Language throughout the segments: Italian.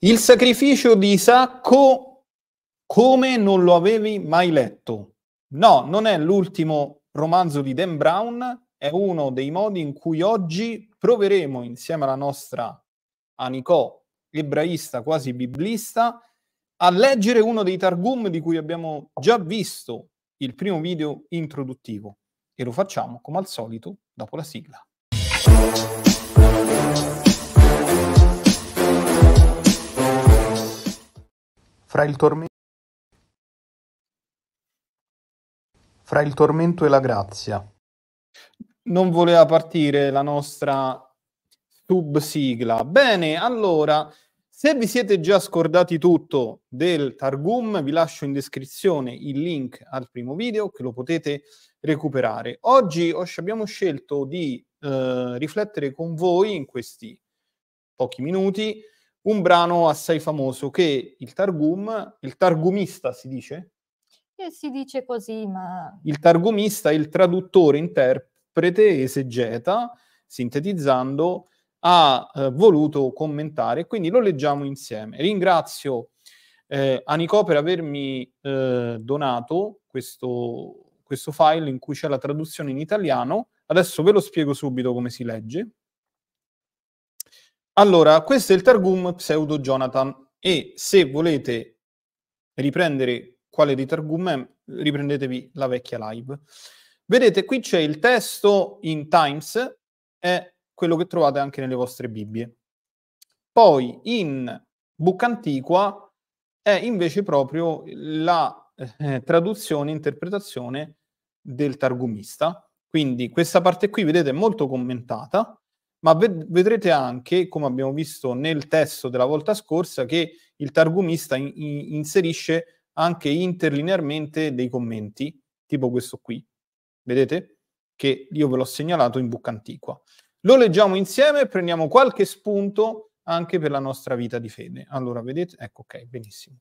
Il sacrificio di Isacco come non lo avevi mai letto. No, non è l'ultimo romanzo di Dan Brown, è uno dei modi in cui oggi proveremo insieme alla nostra Anicò, ebraista quasi biblista, a leggere uno dei targum di cui abbiamo già visto il primo video introduttivo e lo facciamo come al solito dopo la sigla. Fra il tormento e la grazia. Non voleva partire la nostra sub sigla. Bene, allora, se vi siete già scordati tutto del Targum, vi lascio in descrizione il link al primo video che lo potete recuperare. Oggi abbiamo scelto di eh, riflettere con voi in questi pochi minuti un brano assai famoso che il Targum, il Targumista si dice? E si dice così, ma... Il Targumista il traduttore, interprete, esegeta, sintetizzando, ha eh, voluto commentare, quindi lo leggiamo insieme. Ringrazio eh, Anicò per avermi eh, donato questo, questo file in cui c'è la traduzione in italiano. Adesso ve lo spiego subito come si legge. Allora, questo è il Targum pseudo Jonathan e se volete riprendere quale di Targum è, riprendetevi la vecchia live. Vedete, qui c'è il testo in Times, è quello che trovate anche nelle vostre Bibbie. Poi in Bucca Antiqua è invece proprio la eh, traduzione, interpretazione del targumista. Quindi questa parte qui, vedete, è molto commentata ma ved- vedrete anche, come abbiamo visto nel testo della volta scorsa, che il targumista in- in- inserisce anche interlinearmente dei commenti, tipo questo qui. Vedete? Che io ve l'ho segnalato in buca antiqua. Lo leggiamo insieme e prendiamo qualche spunto anche per la nostra vita di fede. Allora, vedete? Ecco, ok, benissimo.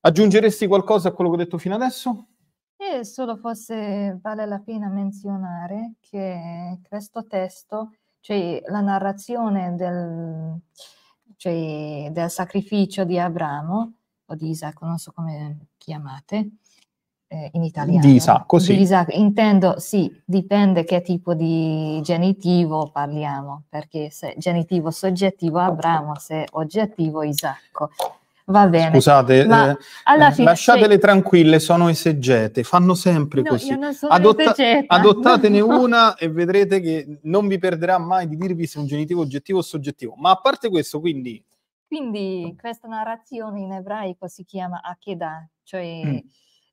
Aggiungeresti qualcosa a quello che ho detto fino adesso? E solo forse vale la pena menzionare che questo testo cioè, la narrazione del, cioè, del, sacrificio di Abramo o di Isacco, non so come chiamate eh, in italiano. Di Isacco, sì. Di Isacco. Intendo, sì, dipende che tipo di genitivo parliamo, perché se genitivo soggettivo Abramo, se oggettivo Isacco. Va bene. Scusate, eh, eh, fine, lasciatele sì. tranquille, sono esegete, fanno sempre no, così. Adotta- adottatene una e vedrete che non vi perderà mai di dirvi se è un genitivo oggettivo o soggettivo. Ma a parte questo, quindi... Quindi questa narrazione in ebraico si chiama Akeda, cioè mm.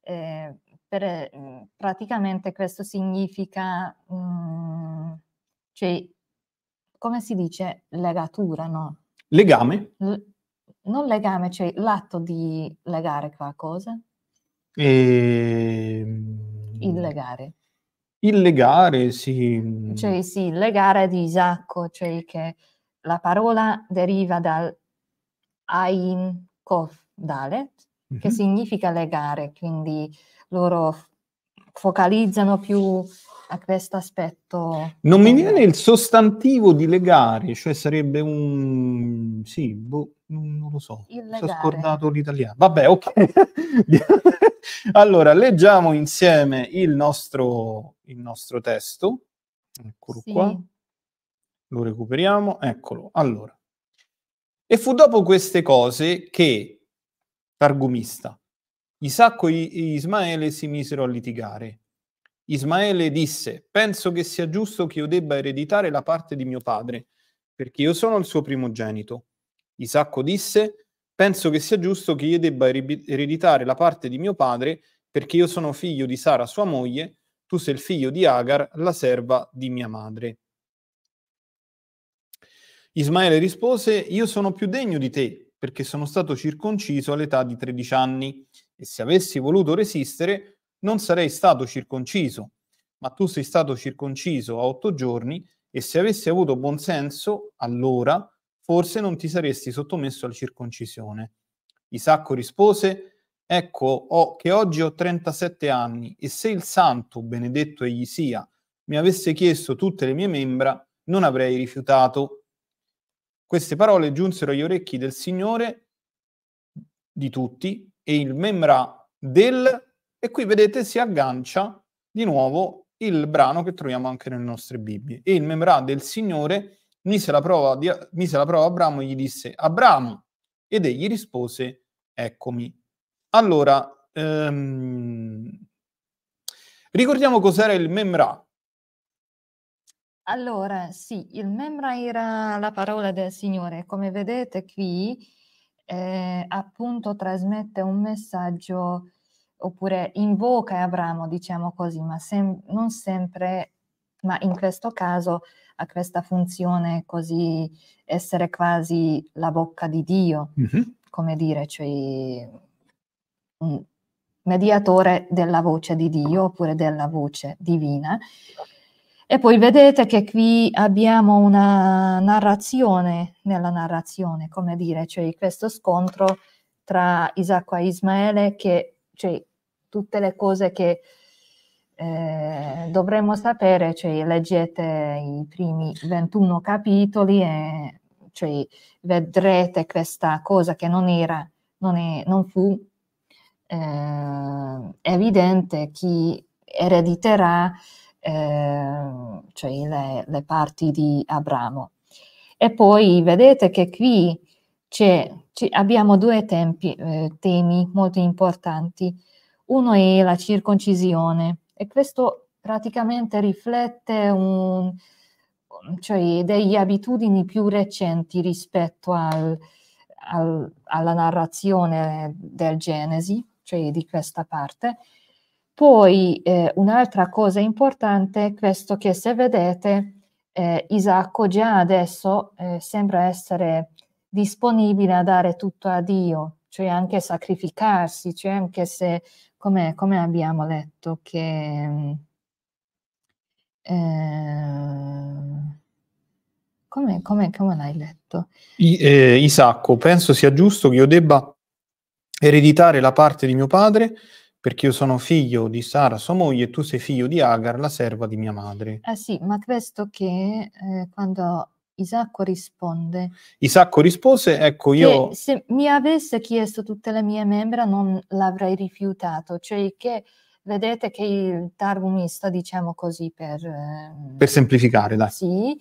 eh, per, mm, praticamente questo significa, mh, mm, cioè, come si dice, legatura, no? Legame? L- non legame, cioè l'atto di legare qualcosa? E... Ehm, Illegare. Illegare, sì. Cioè sì, legare di Isacco, cioè che la parola deriva dal Ain Kof Dalet, mm-hmm. che mhm. significa legare, quindi loro focalizzano più a questo aspetto. Non mi viene il sostantivo di legare, cioè sarebbe un... sì, boh, non lo so, mi sono scordato l'italiano. Vabbè, ok. allora, leggiamo insieme il nostro, il nostro testo. Eccolo sì. qua. Lo recuperiamo. Eccolo. Allora. E fu dopo queste cose che, targumista, Isacco e Ismaele si misero a litigare Ismaele disse, penso che sia giusto che io debba ereditare la parte di mio padre, perché io sono il suo primogenito. Isacco disse, penso che sia giusto che io debba ereditare la parte di mio padre, perché io sono figlio di Sara, sua moglie, tu sei il figlio di Agar, la serva di mia madre. Ismaele rispose, io sono più degno di te, perché sono stato circonciso all'età di 13 anni, e se avessi voluto resistere, non sarei stato circonciso, ma tu sei stato circonciso a otto giorni e se avessi avuto buonsenso, allora forse non ti saresti sottomesso alla circoncisione. Isacco rispose, ecco oh, che oggi ho 37 anni e se il santo, benedetto egli sia, mi avesse chiesto tutte le mie membra, non avrei rifiutato. Queste parole giunsero agli orecchi del Signore di tutti e il membra del e qui vedete si aggancia di nuovo il brano che troviamo anche nelle nostre Bibbie. E il membrà del Signore mise la prova, di, mise la prova a Abramo e gli disse, Abramo, ed egli rispose, eccomi. Allora, ehm, ricordiamo cos'era il membrà. Allora, sì, il membra era la parola del Signore. Come vedete qui, eh, appunto trasmette un messaggio oppure invoca Abramo, diciamo così, ma sem- non sempre, ma in questo caso ha questa funzione così essere quasi la bocca di Dio, mm-hmm. come dire, cioè un mediatore della voce di Dio oppure della voce divina. E poi vedete che qui abbiamo una narrazione nella narrazione, come dire, cioè questo scontro tra Isacco e Ismaele che cioè, tutte le cose che eh, dovremmo sapere, cioè leggete i primi 21 capitoli e cioè, vedrete questa cosa che non era, non, è, non fu eh, evidente chi erediterà eh, cioè le, le, parti di Abramo. E poi vedete che qui abbiamo due tempi, eh, temi molto importanti. Uno è la circoncisione e questo praticamente riflette un, cioè delle abitudini più recenti rispetto al, al, alla narrazione del Genesi, cioè di questa parte. Poi eh, un'altra cosa importante è questo che se vedete eh, Isacco già adesso eh, sembra essere disponibile a dare tutto a Dio, cioè anche sacrificarsi, cioè anche se come, come abbiamo letto che... Eh, come, come, l'hai letto? I, eh, Isacco, penso sia giusto che io debba ereditare la parte di mio padre perché io sono figlio di Sara, sua moglie, e tu sei figlio di Agar, la serva di mia madre. Ah sì, ma questo che eh, quando Isacco risponde. Isacco rispose, ecco io... se mi avesse chiesto tutte le mie membra non l'avrei rifiutato, cioè che vedete che il targumista, diciamo così per... Ehm, per semplificare, dai. Sì,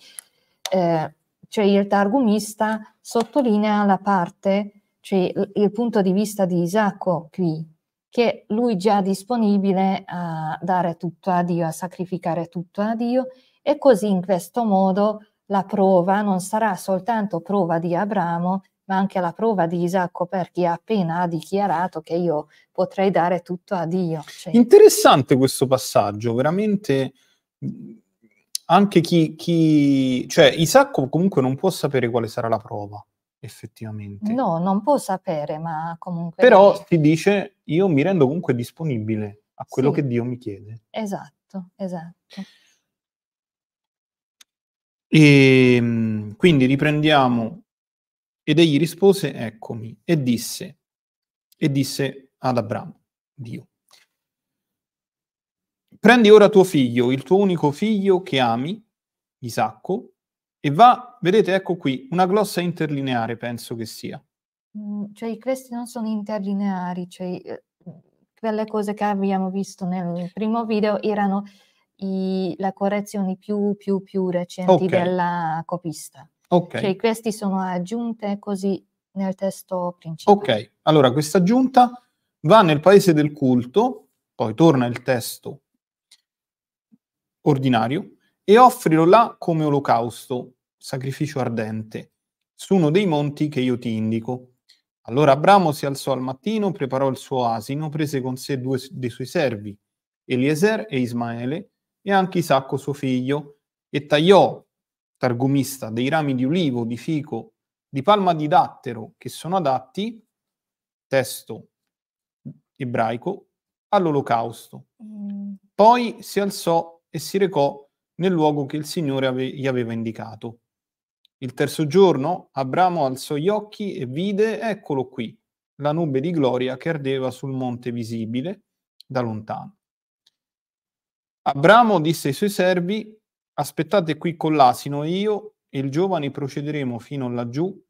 eh, cioè il targumista sottolinea la parte, cioè il punto di vista di Isacco qui, che lui già è disponibile a dare tutto a Dio, a sacrificare tutto a Dio e così in questo modo la prova non sarà soltanto prova di Abramo, ma anche la prova di Isacco perché chi appena ha dichiarato che io potrei dare tutto a Dio. Cioè. Interessante questo passaggio, veramente mm, anche chi, chi, cioè Isacco comunque non può sapere quale sarà la prova, effettivamente. No, non può sapere, ma comunque... Però ti dice io mi rendo comunque disponibile a quello sì. che Dio mi chiede. Esatto, esatto. E ehm, quindi riprendiamo. Ed egli rispose, eccomi, e disse, e disse ad Abramo, Dio, prendi ora tuo figlio, il tuo unico figlio che ami, Isacco, e va, vedete, ecco qui, una glossa interlineare, penso che sia. Mm, cioè i non sono interlineari, cioè eh, quelle cose che abbiamo visto nel primo video erano i, la correzione più, più, più recenti okay. della copista. Okay. Cioè questi sono aggiunte così nel testo principale. Ok, allora questa aggiunta va nel paese del culto, poi torna il testo ordinario e offrilo là come olocausto, sacrificio ardente, su uno dei monti che io ti indico. Allora Abramo si alzò al mattino, preparò il suo asino, prese con sé due dei suoi servi, Eliezer e Ismaele, e anche Isacco suo figlio, e tagliò, targumista, dei rami di ulivo, di fico, di palma di dattero che sono adatti, testo ebraico, all'olocausto. Mm. Poi si alzò e si recò nel luogo che il Signore ave- gli aveva indicato. Il terzo giorno Abramo alzò gli occhi e vide, eccolo qui, la nube di gloria che ardeva sul monte visibile da lontano. Abramo disse ai suoi servi, aspettate qui con l'asino e io e il giovane procederemo fino laggiù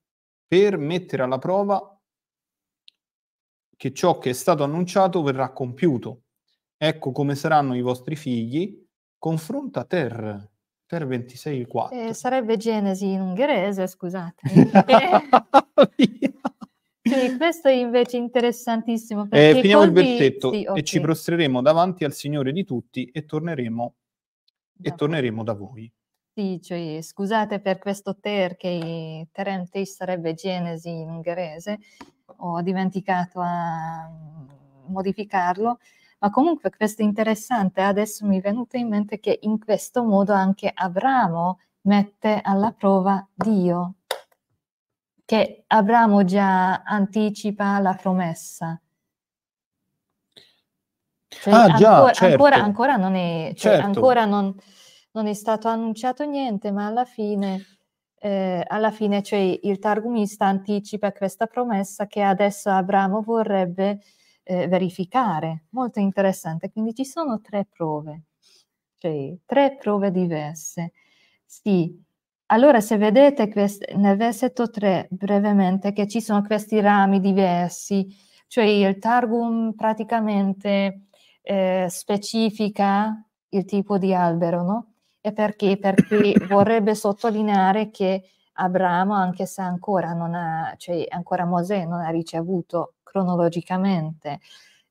per mettere alla prova che ciò che è stato annunciato verrà compiuto. Ecco come saranno i vostri figli. Confronta Ter, Ter 26,4. Eh, sarebbe Genesi in ungherese, scusate. Eh. Sì, questo è invece interessantissimo. Eh, finiamo colpi... il versetto sì, okay. e ci prostreremo davanti al Signore di tutti e torneremo, da e torneremo da voi. Sì, cioè, scusate per questo ter che terente sarebbe genesi in ungherese, ho dimenticato a mm, modificarlo, ma comunque questo è interessante, adesso mi è venuto in mente che in questo modo anche Abramo mette alla prova Dio, che Abramo già anticipa la promessa. Cioè, ah, già, ancora, certo. ancora, ancora, non, è, cioè, certo. ancora non, non è stato annunciato niente, ma alla fine... Eh, alla fine cioè, il targumista anticipa questa promessa che adesso Abramo vorrebbe eh, verificare. Molto interessante. Quindi ci sono tre prove, cioè tre prove diverse. Sì, allora, se vedete quest- nel versetto 3 brevemente che ci sono questi rami diversi, cioè il Targum praticamente eh, specifica il tipo di albero, no? E perché? Perché vorrebbe sottolineare che Abramo, anche se ancora non ha, cioè ancora Mosè non ha ricevuto cronologicamente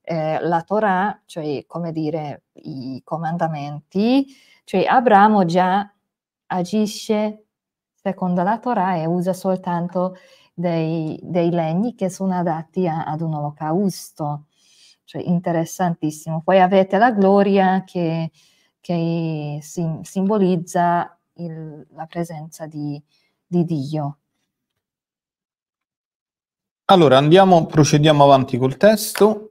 eh, la Torah, cioè come dire i comandamenti, cioè Abramo già agisce secondo la Torah e usa soltanto dei, dei legni che sono adatti a, ad un olocausto. Cioè, interessantissimo. Poi avete la gloria che, che sim, simbolizza il, la presenza di, di Dio. Allora andiamo, procediamo avanti col testo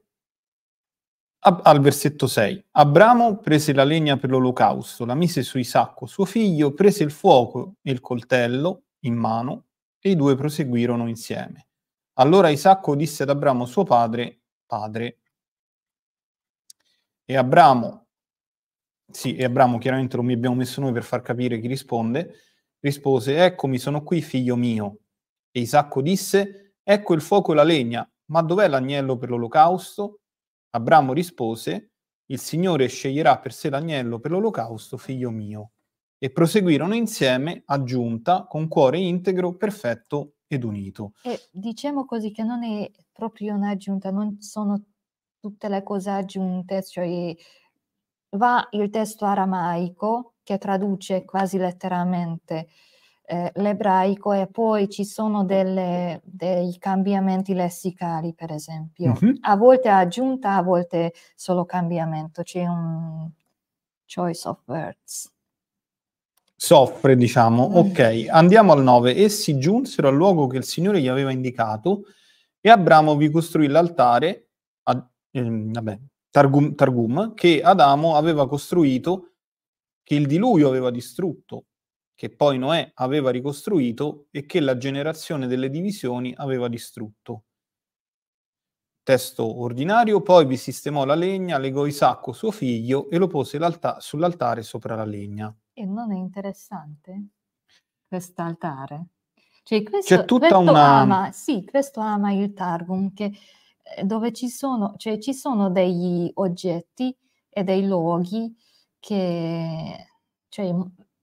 al versetto 6, Abramo prese la legna per l'olocausto, la mise su Isacco, suo figlio, prese il fuoco e il coltello in mano e i due proseguirono insieme. Allora Isacco disse ad Abramo suo padre, padre, e Abramo, sì, e Abramo chiaramente lo abbiamo messo noi per far capire chi risponde, rispose, eccomi, sono qui, figlio mio. E Isacco disse, ecco il fuoco e la legna, ma dov'è l'agnello per l'olocausto? Abramo rispose, il Signore sceglierà per sé l'agnello per l'olocausto, figlio mio. E proseguirono insieme, aggiunta, con cuore integro, perfetto ed unito. E diciamo così che non è proprio un'aggiunta, non sono tutte le cose aggiunte, cioè va il testo aramaico che traduce quasi letteralmente eh, l'ebraico e poi ci sono delle, dei cambiamenti lessicali, per esempio. Mm-hmm. A volte aggiunta, a volte solo cambiamento, c'è un choice of words. Soffre, diciamo. Mm. Ok, andiamo al 9. Essi giunsero al luogo che il Signore gli aveva indicato e Abramo vi costruì l'altare, ad, ehm, vabbè, Targum, Targum, che Adamo aveva costruito, che il diluvio aveva distrutto che poi Noè aveva ricostruito e che la generazione delle divisioni aveva distrutto. Testo ordinario, poi vi sistemò la legna, legò Isacco suo figlio e lo pose sull'altare sopra la legna. E non è interessante quest'altare? Cioè questo, C'è tutta questo una... ama, sì, questo ama il Targum, che, eh, dove ci sono, cioè, ci sono degli oggetti e dei luoghi che cioè,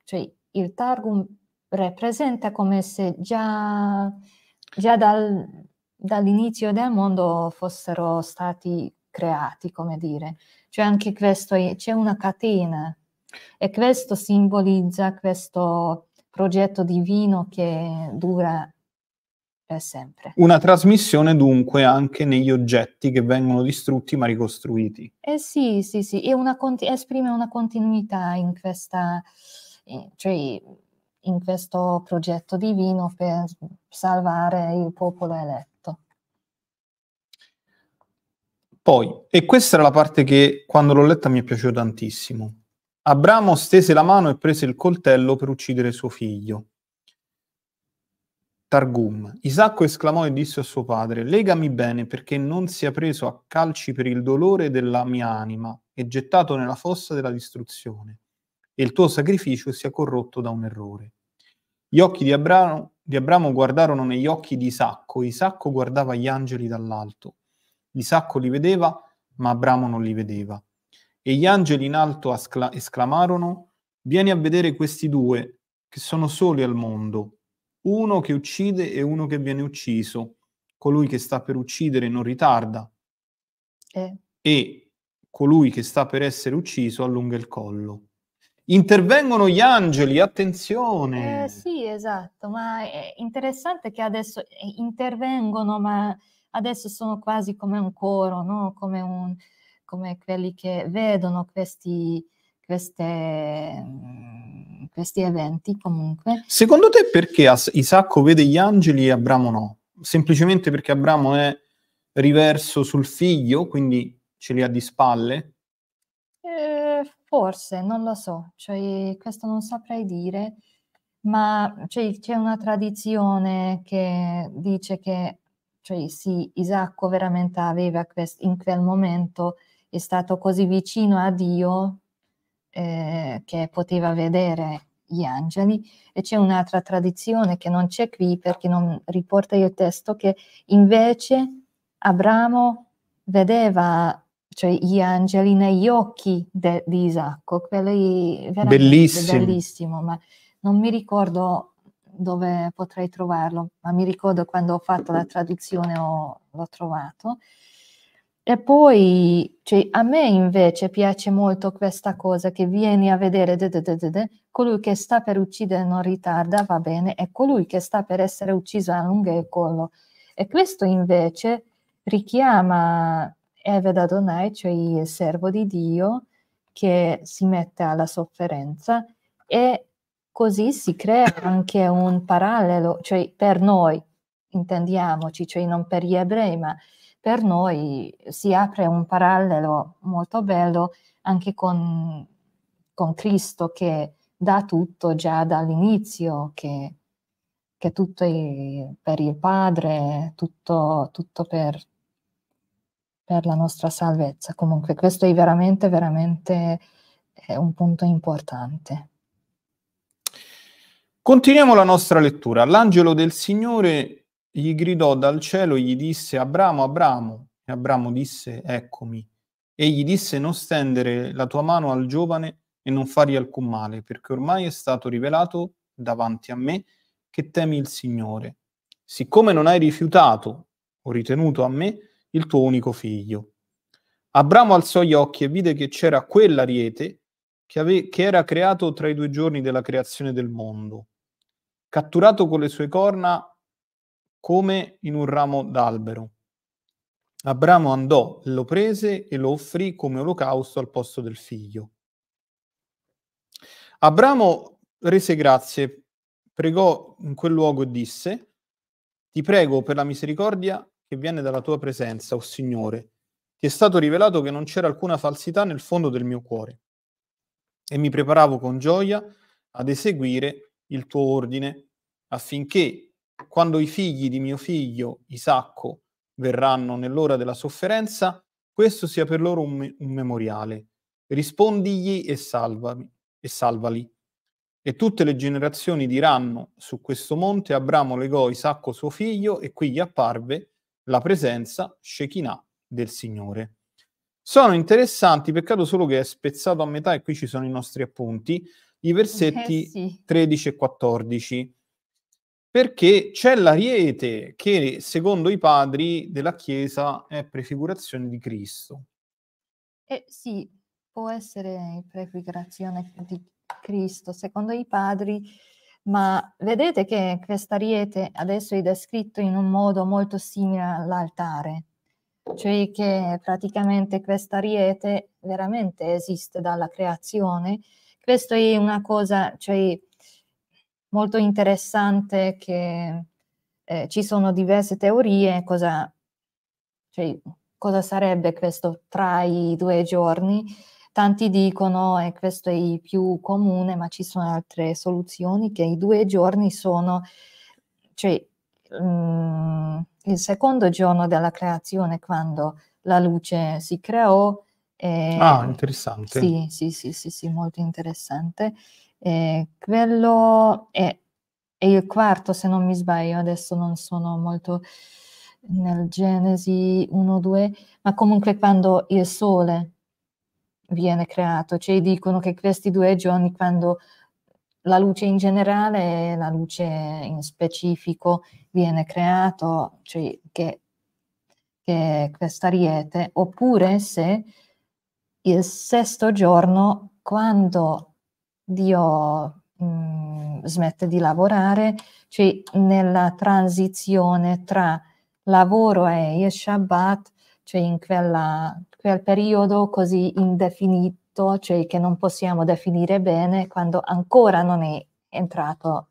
cioè, il Targum rappresenta come se già, già dal, dall'inizio del mondo fossero stati creati, come dire. Cioè anche questo, c'è una catena e questo simbolizza questo progetto divino che dura per sempre. Una trasmissione dunque anche negli oggetti che vengono distrutti ma ricostruiti. Eh sì, sì, sì, e una, esprime una continuità in questa cioè in questo progetto divino per salvare il popolo eletto. Poi, e questa era la parte che quando l'ho letta mi è piaciuta tantissimo. Abramo stese la mano e prese il coltello per uccidere suo figlio. Targum. Isacco esclamò e disse a suo padre: Legami bene perché non sia preso a calci per il dolore della mia anima e gettato nella fossa della distruzione e il tuo sacrificio sia corrotto da un errore. Gli occhi di Abramo, di Abramo guardarono negli occhi di Isacco, Isacco guardava gli angeli dall'alto. Isacco li vedeva, ma Abramo non li vedeva. E gli angeli in alto ascla- esclamarono, vieni a vedere questi due, che sono soli al mondo, uno che uccide e uno che viene ucciso. Colui che sta per uccidere non ritarda eh. e colui che sta per essere ucciso allunga il collo. Intervengono gli angeli, attenzione! Eh, sì, esatto, ma è interessante che adesso eh, intervengono, ma adesso sono quasi come un coro, no? come, un, come, quelli che vedono questi, queste, mm, questi eventi comunque. Secondo te perché Isacco vede gli angeli e Abramo no? Semplicemente perché Abramo è riverso sul figlio, quindi ce li ha di spalle? Forse, non lo so, cioè, questo non saprei dire, ma cioè, c'è una tradizione che dice che cioè, sì, Isacco veramente aveva quest- in quel momento, è stato così vicino a Dio eh, che poteva vedere gli angeli e c'è un'altra tradizione che non c'è qui perché non riporta il testo che invece Abramo vedeva cioè gli angeli negli occhi de, di Isacco, quello è bellissimo. bellissimo, ma non mi ricordo dove potrei trovarlo, ma mi ricordo quando ho fatto la traduzione ho, l'ho trovato. E poi cioè, a me invece piace molto questa cosa che vieni a vedere, de, de, de, colui che sta per uccidere non ritarda, va bene, e colui che sta per essere ucciso allunga il collo. E questo invece richiama Eve da Donai, cioè il servo di Dio che si mette alla sofferenza e così si crea anche un parallelo, cioè per noi, intendiamoci, cioè non per gli ebrei, ma per noi si apre un parallelo molto bello anche con, con Cristo che dà tutto già dall'inizio, che, che tutto è per il Padre, tutto, tutto per per la nostra salvezza. Comunque questo è veramente, veramente un punto importante. Continuiamo la nostra lettura. L'angelo del Signore gli gridò dal cielo, gli disse Abramo, Abramo, e Abramo disse Eccomi. Egli disse non stendere la tua mano al giovane e non fargli alcun male, perché ormai è stato rivelato davanti a me che temi il Signore. Siccome non hai rifiutato o ritenuto a me il tuo unico figlio. Abramo alzò gli occhi e vide che c'era quell'ariete che, ave- che era creato tra i due giorni della creazione del mondo, catturato con le sue corna come in un ramo d'albero. Abramo andò, lo prese e lo offrì come olocausto al posto del figlio. Abramo rese grazie, pregò in quel luogo e disse, ti prego per la misericordia che viene dalla tua presenza, o oh Signore, ti è stato rivelato che non c'era alcuna falsità nel fondo del mio cuore e mi preparavo con gioia ad eseguire il tuo ordine affinché quando i figli di mio figlio Isacco verranno nell'ora della sofferenza, questo sia per loro un, un memoriale. Rispondigli e, salvami, e salvali. E tutte le generazioni diranno su questo monte Abramo legò Isacco suo figlio e qui gli apparve la presenza Shekinah del Signore. Sono interessanti, peccato solo che è spezzato a metà e qui ci sono i nostri appunti, i versetti eh sì. 13 e 14, perché c'è l'ariete che secondo i padri della Chiesa è prefigurazione di Cristo. Eh sì, può essere prefigurazione di Cristo, secondo i padri ma vedete che questa quest'ariete adesso è descritta in un modo molto simile all'altare, cioè che praticamente questa quest'ariete veramente esiste dalla creazione. Questa è una cosa cioè, molto interessante che eh, ci sono diverse teorie, cosa, cioè, cosa sarebbe questo tra i due giorni Tanti dicono, e questo è il più comune, ma ci sono altre soluzioni, che i due giorni sono, cioè mh, mm, il secondo giorno della creazione, quando la luce si creò. E, ah, interessante. Sì, sì, sì, sì, sì molto interessante. E quello è, è il quarto, se non mi sbaglio, adesso non sono molto nel Genesi 1-2, ma comunque quando il sole viene creato. Cioè dicono che questi due giorni, quando la luce in generale e la luce in specifico viene creato, cioè che, che questa riete, oppure se il sesto giorno, quando Dio mh, mm, smette di lavorare, cioè nella transizione tra lavoro e il Shabbat, cioè in quella quel periodo così indefinito, cioè che non possiamo definire bene quando ancora non è entrato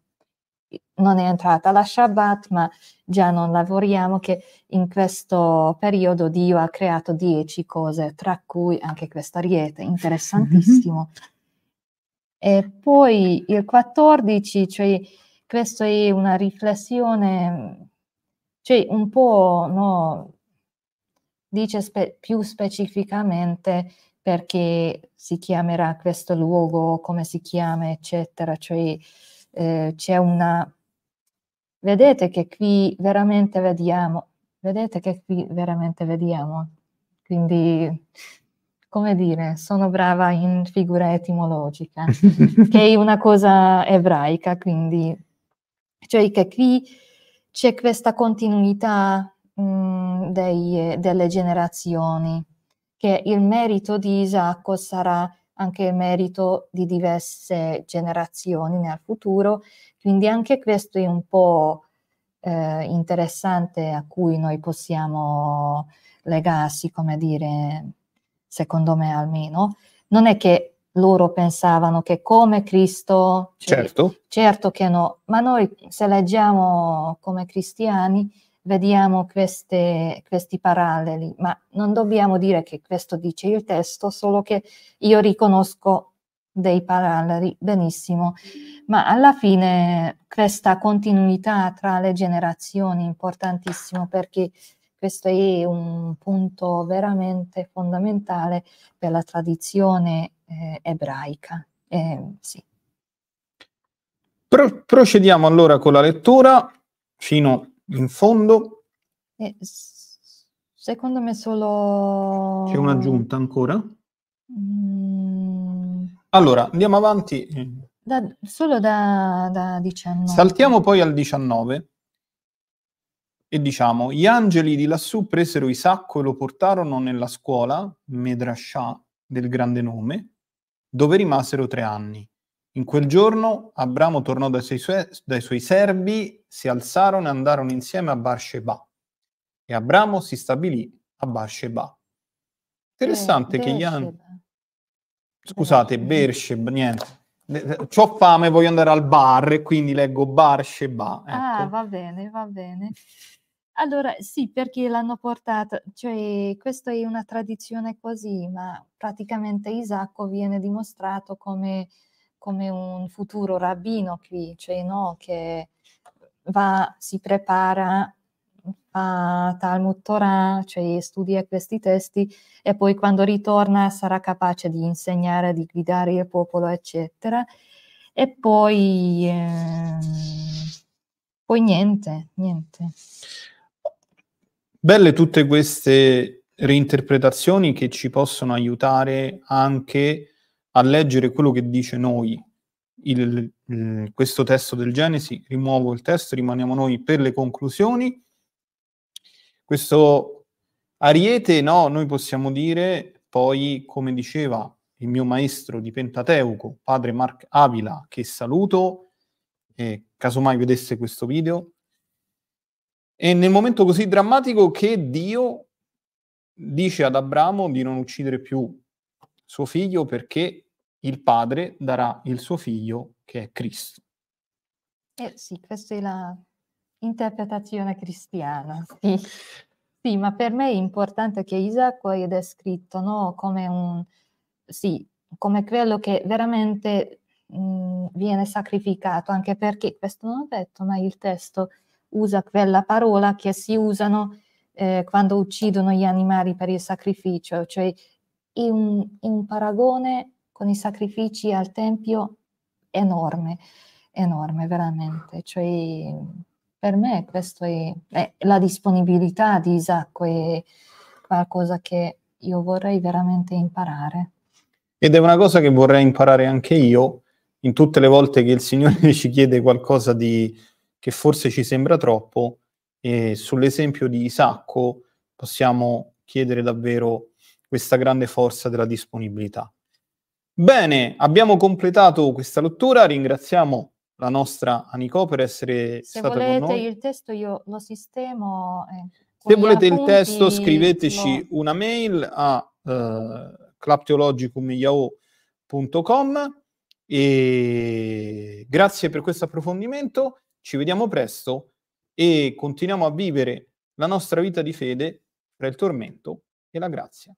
non è entrata la Shabbat, ma già non lavoriamo, che in questo periodo Dio ha creato dieci cose, tra cui anche questa ariete, interessantissimo. Mm-hmm. E poi il 14, cioè questa è una riflessione, cioè un po' no, dice spe- più specificamente perché si chiamerà questo luogo, come si chiama, eccetera. Cioè eh, c'è una... Vedete che qui veramente vediamo, vedete che qui veramente vediamo. Quindi, come dire, sono brava in figura etimologica, che è una cosa ebraica, quindi, cioè che qui c'è questa continuità. Mh, mm, dei, delle generazioni, che il merito di Isacco sarà anche il merito di diverse generazioni nel futuro, quindi anche questo è un po' eh, interessante a cui noi possiamo legarsi, come dire, secondo me almeno. Non è che loro pensavano che come Cristo, cioè, certo. certo che no, ma noi se leggiamo come cristiani, vediamo queste, questi paralleli, ma non dobbiamo dire che questo dice il testo, solo che io riconosco dei paralleli benissimo, ma alla fine questa continuità tra le generazioni è importantissimo perché questo è un punto veramente fondamentale per la tradizione eh, ebraica. Eh, sì. Pro procediamo allora con la lettura fino in fondo. E eh, secondo me solo... C'è un'aggiunta ancora? Mm. Allora, andiamo avanti. Da, solo da, da 19. Saltiamo poi al 19 e diciamo, gli angeli di lassù presero Isacco e lo portarono nella scuola, Medrascià, del grande nome, dove rimasero tre anni. In quel giorno Abramo tornò dai suoi, dai suoi, servi, si alzarono e andarono insieme a Barsheba. E Abramo si stabilì a Barsheba. Interessante eh, che hanno... Scusate, eh. Bersheba, niente. Ho fame, voglio andare al bar, e quindi leggo Barsheba. Ah, ecco. Ah, va bene, va bene. Allora, sì, perché l'hanno portata, cioè questa è una tradizione così, ma praticamente Isacco viene dimostrato come come un futuro rabbino qui, cioè no, che va, si prepara, fa Talmud Torah, cioè studia questi testi e poi quando ritorna sarà capace di insegnare, di guidare il popolo, eccetera. E poi, eh, poi niente, niente. Belle tutte queste reinterpretazioni che ci possono aiutare anche a leggere quello che dice noi il, il, mm, questo testo del Genesi, rimuovo il testo, rimaniamo noi per le conclusioni. Questo ariete, no, noi possiamo dire poi, come diceva il mio maestro di Pentateuco, padre Mark Avila, che saluto, eh, casomai vedesse questo video, e nel momento così drammatico che Dio dice ad Abramo di non uccidere più suo figlio perché il padre darà il suo figlio che è Cristo. Eh sì, questa è la interpretazione cristiana. Sì. sì, ma per me è importante che Isacco è descritto no? come, un, sì, come quello che veramente mh, mm, viene sacrificato, anche perché questo non ho detto, ma il testo usa quella parola che si usano eh, quando uccidono gli animali per il sacrificio, cioè è un, è un paragone con i sacrifici al Tempio enorme, enorme veramente. Cioè, per me questa è, è, la disponibilità di Isacco, è qualcosa che io vorrei veramente imparare. Ed è una cosa che vorrei imparare anche io, in tutte le volte che il Signore ci chiede qualcosa di, che forse ci sembra troppo, e sull'esempio di Isacco possiamo chiedere davvero questa grande forza della disponibilità. Bene, abbiamo completato questa lettura, ringraziamo la nostra Anico per essere Se stata con noi. Se volete il testo io lo sistemo. Eh, Se volete il testo scriveteci lo... una mail a eh, clapteologicum.yahoo.com e grazie per questo approfondimento, ci vediamo presto e continuiamo a vivere la nostra vita di fede tra il tormento e la grazia.